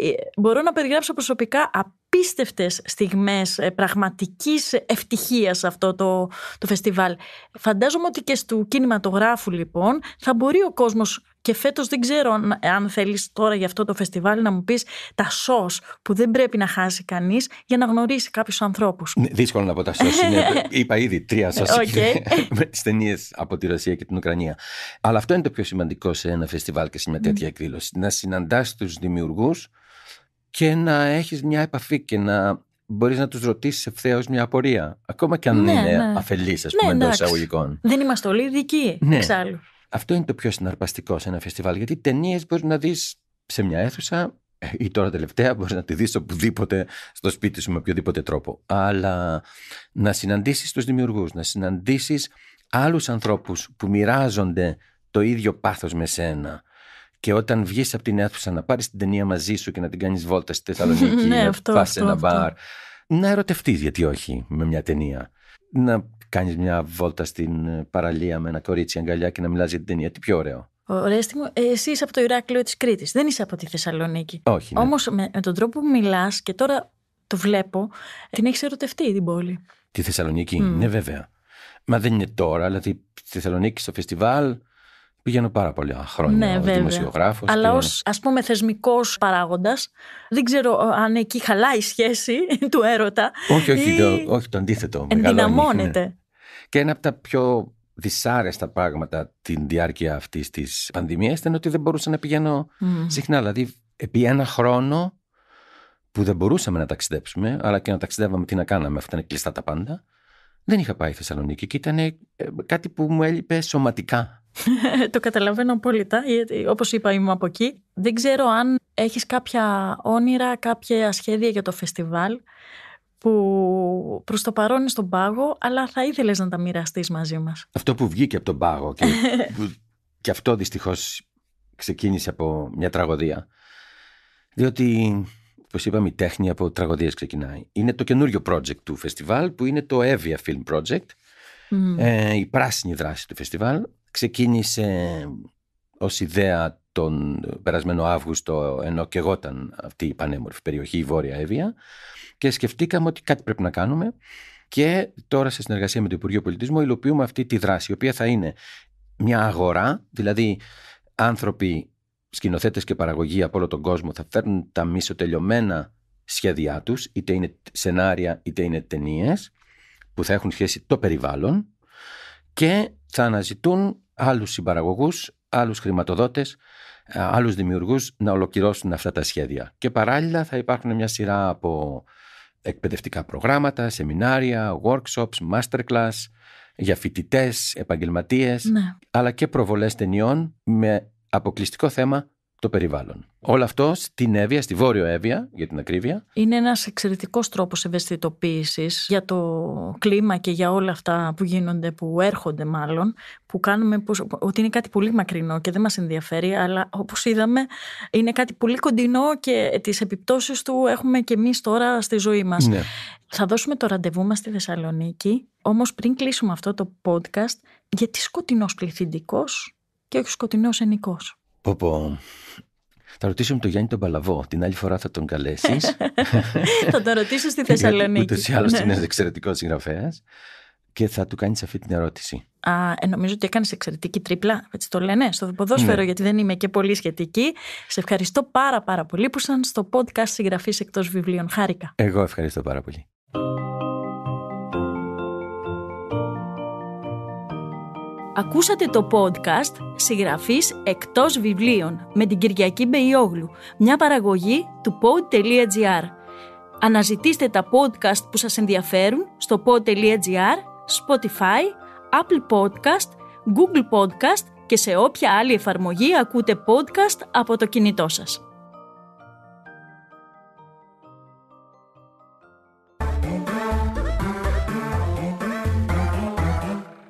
ε, μπορώ να περιγράψω προσωπικά απίστευτες στιγμές ε, πραγματικής ευτυχίας αυτό το, το φεστιβάλ. Φαντάζομαι ότι και στου κινηματογράφου λοιπόν θα μπορεί ο κόσμος και φέτος δεν ξέρω αν θέλεις τώρα για αυτό το φεστιβάλ να μου πεις τα σως που δεν πρέπει να χάσει κανείς για να γνωρίσει κάποιους ανθρώπους. Ναι, δύσκολο να πω τα σως. Είναι, είπα ήδη τρία σως okay. με τις ταινίες από τη Ρωσία και την Ουκρανία. Αλλά αυτό είναι το πιο σημαντικό σε ένα φεστιβάλ και σε μια τέτοια mm. εκδήλωση. Να συναντάς τους δημιουργούς και να έχεις μια επαφή και να μπορείς να τους ρωτήσεις ευθέως μια απορία. Ακόμα και αν ναι, είναι ναι. αφελής, ας ναι, πούμε, εντός εισαγωγικών. Δεν είμαστε όλοι ειδικοί, ναι. εξάλλου. Αυτό είναι το πιο συναρπαστικό σε ένα φεστιβάλ. Γιατί ταινίες μπορείς να δεις σε μια αίθουσα ε, ή τώρα τελευταία μπορείς να τη δεις οπουδήποτε στο σπίτι σου με οποιοδήποτε τρόπο. Αλλά να συναντήσεις τους δημιουργούς, να συναντήσεις άλλους ανθρώπους που μοιράζονται το ίδιο πάθος με σένα. Και όταν βγεις από την αίθουσα να πάρεις την ταινία μαζί σου και να την κάνεις βόλτα στη Θεσσαλονίκη, ναι, να πας σε ένα μπαρ. Να ερωτευτείς, γιατί όχι, με μια ταινία. Να κάνεις μια βόλτα στην ε, παραλία με ένα κορίτσι αγκαλιά και να μιλάς για την ταινία. Τι πιο ωραίο. Ωραία στιγμή. Ε, εσύ είσαι από το Ηράκλειο της Κρήτης. Δεν είσαι από τη Θεσσαλονίκη. Όχι. Ναι. Όμως με, τον τρόπο που μιλάς και τώρα το βλέπω, την έχεις ερωτευτεί την πόλη. Τη Θεσσαλονίκη, mm. ναι, βέβαια. Μα δεν είναι τώρα, δηλαδή στη Θεσσαλονίκη, στο φεστιβάλ. Πηγαίνω πάρα πολλά χρόνια ναι, ως δημοσιογράφος. Αλλά ω ως πούμε θεσμικός παράγοντας, δεν ξέρω ε, αν εκεί χαλάει η σχέση του έρωτα. Όχι, όχι, το, όχι το αντίθετο. Ενδυναμώνεται. Ναι. Και ένα από τα πιο δυσάρεστα πράγματα την διάρκεια αυτής της πανδημίας ήταν ότι δεν μπορούσα να πηγαίνω συχνά. Δηλαδή, επί ένα χρόνο που δεν μπορούσαμε να ταξιδέψουμε, αλλά και να ταξιδεύαμε τι να κάναμε, αυτά είναι κλειστά τα πάντα, δεν είχα πάει Θεσσαλονίκη και ήταν ε, κάτι που μου έλειπε σωματικά. το καταλαβαίνω απόλυτα, γιατί όπως είπα είμαι από εκεί. Δεν ξέρω αν έχεις κάποια όνειρα, κάποια σχέδια για το φεστιβάλ που προς το παρόν είναι στον πάγο, αλλά θα ήθελες να τα μοιραστείς μαζί μας. Αυτό που βγήκε από τον πάγο και, αυτό δυστυχώς ξεκίνησε από μια τραγωδία. Διότι, όπως είπαμε, η τέχνη από τραγωδίες ξεκινάει. Είναι το καινούριο project του φεστιβάλ που είναι το Evia Film Project. Ε, η πράσινη δράση του φεστιβάλ ξεκίνησε ως ιδέα τον περασμένο Αύγουστο, ενώ και εγώ ήταν αυτή η πανέμορφη περιοχή, η Βόρεια Εύβοια, και σκεφτήκαμε ότι κάτι πρέπει να κάνουμε. Και τώρα, σε συνεργασία με το Υπουργείο Πολιτισμού, υλοποιούμε αυτή τη δράση, η οποία θα είναι μια αγορά, δηλαδή άνθρωποι, σκηνοθέτες και παραγωγοί από όλο τον κόσμο θα φέρνουν τα μισοτελειωμένα σχέδιά τους, είτε είναι σενάρια είτε είναι ταινίες, που θα έχουν σχέση το περιβάλλον και θα αναζητούν άλλους συμπαραγωγούς, άλλους χρηματοδότες ε, άλλους δημιουργούς να ολοκληρώσουν αυτά τα σχέδια. Και παράλληλα θα υπάρχουν μια σειρά από εκπαιδευτικά προγράμματα, σεμινάρια, workshops, masterclass για φοιτητές, επαγγελματίες, ναι. αλλά και προβολές ταινιών με αποκλειστικό θέμα το περιβάλλον. Όλο αυτό στην Εύβοια, στη Βόρειο Εύβοια, για την ακρίβεια. Είναι ένας εξαιρετικός τρόπος ευαισθητοποίησης για το κλίμα και για όλα αυτά που γίνονται, που έρχονται μάλλον, που κάνουμε πως, ότι είναι κάτι πολύ μακρινό και δεν μας ενδιαφέρει, αλλά όπως είδαμε, είναι κάτι πολύ κοντινό και τις επιπτώσεις του έχουμε και εμείς τώρα στη ζωή μας. Ναι. Θα δώσουμε το ραντεβού μας στη Θεσσαλονίκη. Όμως πριν κλείσουμε αυτό το podcast, γιατί σκοτεινός πληθυντικός και όχι σκοτεινός ενικός. Πω θα ρωτήσουμε τον Γιάννη τον Παλαβό. Την άλλη φορά θα τον καλέσεις. θα τον ρωτήσω στη Θεσσαλονίκη. Ούτως ή άλλως ναι. είναι εξαιρετικός συγγραφέας. Και θα του κάνεις αυτή την ερώτηση. Α, ε, νομίζω ότι έκανες εξαιρετική τρίπλα. Έτσι το λένε στο ποδόσφαιρο, ναι. γιατί δεν είμαι και πολύ σχετική. Σε ευχαριστώ πάρα πάρα πολύ που ήσαν στο podcast συγγραφής εκτός βιβλίων. Χάρηκα. Εγώ ευχαριστώ πάρα πολύ. Ακούσατε το podcast «Συγγραφής εκτός βιβλίων» με την Κυριακή Μπεϊόγλου, μια παραγωγή του pod.gr. Αναζητήστε τα podcast που σας ενδιαφέρουν στο pod.gr, Spotify, Apple Podcast, Google Podcast και σε όποια άλλη εφαρμογή ακούτε podcast από το κινητό σας.